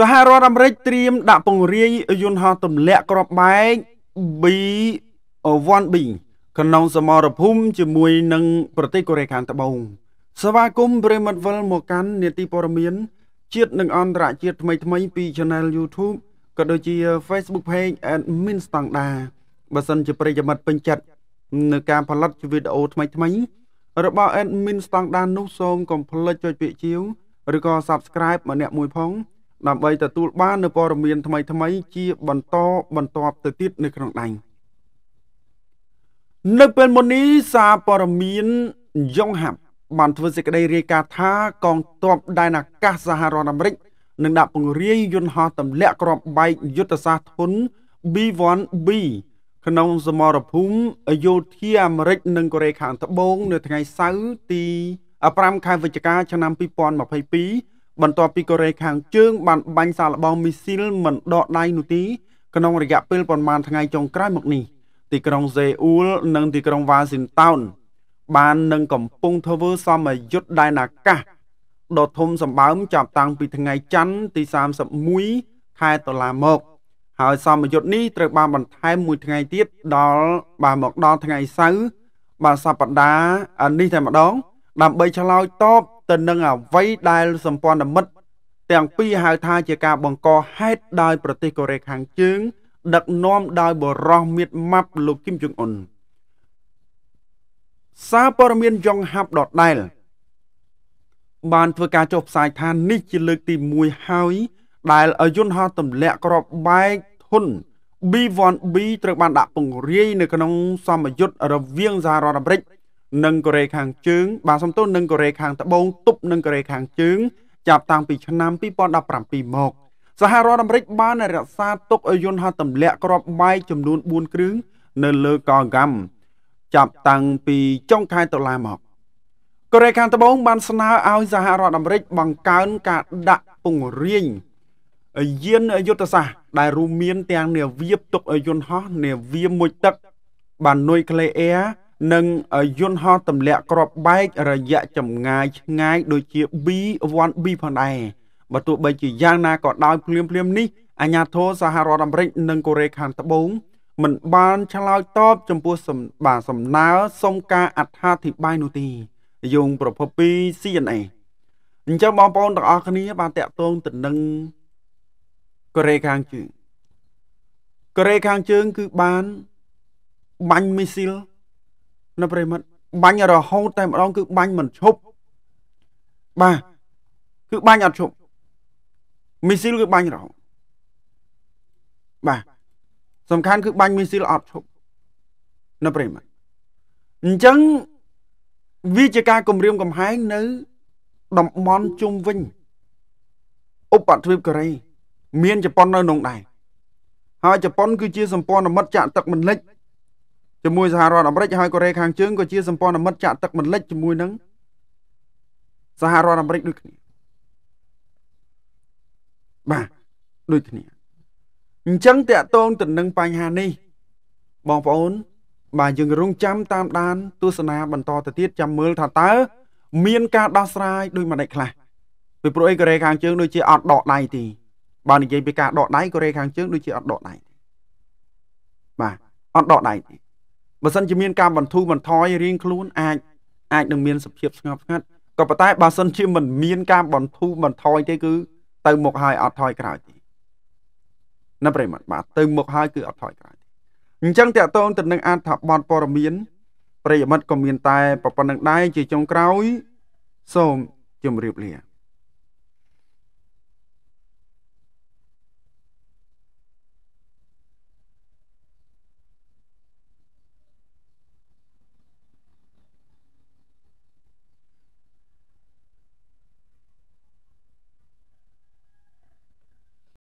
សហរដ្ឋអាមេរិកត្រៀមដាក់ពង្រាយយន្តហោះទម្លាក់គ្រាប់បែក B1B ក្នុងសមរភូមិជាមួយនឹងប្រទេសកូរ៉េខាងត្បូងសវាគមប្រិមិត្តវិលមកកាន់នេតិព័រមៀនជាតិនិងអន្តរជាតិថ្មីថ្មីពី Channel YouTube ក៏ដូចជា Facebook Page Admin ស្តង់ដាបើសិនជាប្រិយមិត្តពេញចិត្តនៅការផលិតវីដេអូថ្មីថ្មីរបស់ Admin ស្តង់ដានោះសូមកុំភ្លេចចុចពាក្យជាវឬក៏ Subscribe ម្នាក់មួយផងដើម្បីទទួលបាននូវព័ត៌មានថ្មីៗជាបន្តបន្តទៅទៀតនៅក្នុងដៃនៅពេលមុននេះសារព័ត៌មានយ៉ុងហាប់បានធ្វើសេចក្តីរាយការណ៍ថាកងទ័ពដែនអាកាសសហរដ្ឋអាមេរិកនឹងដាក់ពង្រាយយន្តហោះទម្លាក់គ្រាប់បែកយុទ្ធសាស្ត្រធន B1B ក្នុងសមរភូមិអយោធាអាមេរិក និងកូរ៉េខាងត្បូងនៅថ្ងៃសៅរ៍ទី5ខែវិច្ឆិកាឆ្នាំ2022បន្ទាប់ពីកូរ៉េខាងជើងបានបាញ់សារល្បងមីស៊ីលមិនដកដៃនោះទេក្នុងរយៈពេលប្រមាណថ្ងៃចុងក្រោយមកនេះទីក្រុងសេអ៊ូល និងទីក្រុងវ៉ាស៊ីនតោនបាននឹងកំពុងធ្វើសមយុទ្ធដែនអាកាសដ៏ធំសម្បើមចាប់តាំងពីថ្ងៃច័ន្ទទី31ខែតុលាមក ហើយសមយុទ្ធនេះត្រូវបានបន្ថែមមួយថ្ងៃទៀតដល់បានមកដល់ថ្ងៃសៅរ៍បាទសប្តាហ៍នេះតែម្ដងដើម្បីឆ្លើយតបទៅនឹងអ្វីដែលសម្ព័ន្ធមិត្តទាំងពីរហៅថាជាការបង្កហេតុដោយប្រទេសកូរ៉េខាងជើងដឹកនាំដោយបរោះមៀតម៉ាប់លោកគឹមចុងអ៊ុនសារព័ត៌មានយ៉ងហាប់ដដែល បានធ្វើការចុះផ្សាយថានេះជាលើកទី1ហើយដែលយន្តហោះទម្លាក់ក្របបែកធុន B1B ត្រូវបានដាក់ពង្រាយនៅក្នុងសមយុទ្ធរវាងសហរដ្ឋអាមេរិកនិងកូរ៉េខាងជើងបាទសំទោសនឹងកូរ៉េខាងត្បូងទប់នឹងកូរ៉េខាងជើងចាប់តាំងពីឆ្នាំ2017មក សហរដ្ឋអាមេរិកបានរក្សាទុកយន្តហោះទម្លាក់គ្រាប់បែកចំនួន4គ្រឿងនៅលើកោកាំចាប់តាំងពីចុងខែតុលាមកកូរ៉េខាងត្បូងបានស្នើឲ្យសហរដ្ឋអាមេរិកបង្កើនការដាក់ពង្រាយយានយុទ្ធសាស្ត្រដែលរួមមានទាំងនាវាផ្ទុកយន្តហោះនាវាមួយទឹក បាននុយក្លេអ៊ែរនិងយន្តហោះទម្លាក់គ្រាប់បែក រយៈចម្ងាយឆ្ងាយដូចជា B1B ផងដែរបើទោះបីជាយ៉ាងណាក៏ដោយភ្លាមភ្លាមនេះអាញាធរសហរដ្ឋអាមេរិកនិងកូរ៉េខាងត្បូងមិនបានឆ្លើយតបចំពោះសម្បាសំណើសុំការអត្ថាធិប្បាយនោះទេយោងប្រភពពី CNA អញ្ចឹងបងប្អូនទាំងអស់គ្នា បានតាក់ទងទៅនឹងកូរ៉េខាងជើងកូរ៉េខាងជើងគឺបានបាញ់មីស៊ីលនៅប្រិមិត្តបាញ់រហូតតែម្ដងគឺបាញ់មិនឈប់បាទគឺបាញ់អត់ឈប់មីស៊ីលគឺបាញ់រហូតបាទសំខាន់គឺបាញ់មីស៊ីលអត់ឈប់នៅប្រិមិត្តអញ្ចឹងវាជាការគម្រាមកំហែងនៅតំបន់ជុំវិញឧបទ្វីបកូរ៉េមានជប៉ុននៅក្នុងដែរហើយជប៉ុនគឺជាសម្ព័ន្ធមិត្តចាក់ទឹកមិនលិចជាមួយសហរដ្ឋអាមេរិកហើយកូរ៉េខាងជើងក៏ជាសម្ព័ន្ធមិត្តចាក់ទឹកមិនលិចជាមួយនឹងសហរដ្ឋអាមេរិកដូចគ្នាបាទដូចគ្នាអញ្ចឹងតកតងទៅនឹងបញ្ហានេះ បងប្អូនបាទយើង រងចាំតាមដានទស្សនាបន្តទៅទៀតចាំមើលថាតើមានការដោះស្រាយដោយមួយដេចខ្លះពីព្រោះអីកូរ៉េខាងជើងដូចជាអត់ដកដៃទេបើនិយាយពីការដកដៃកូរ៉េខាងជើងដូចជាអត់ដកដៃបាទអត់ដកដៃទេបើសិនជាមានការបន្ធូរបន្ថយរៀងខ្លួនអាចអាចនឹងមានសភាពស្ងប់ស្ងាត់ក៏ប៉ុន្តែបើសិនជាមិនមានការបន្ធូរបន្ថយទេគឺទៅមុខហើយអត់ថយក្រោយទេណាប្រិមត្តបាទទៅមុខហើយគឺអត់ថយក្រោយទេអញ្ចឹងតកតងទៅនឹងអត្ថបទព័រមៀនប្រិយមិត្តក៏មានតែប៉ុណ្្នឹងដែរជាចុងក្រោយសូមជម្រាបលា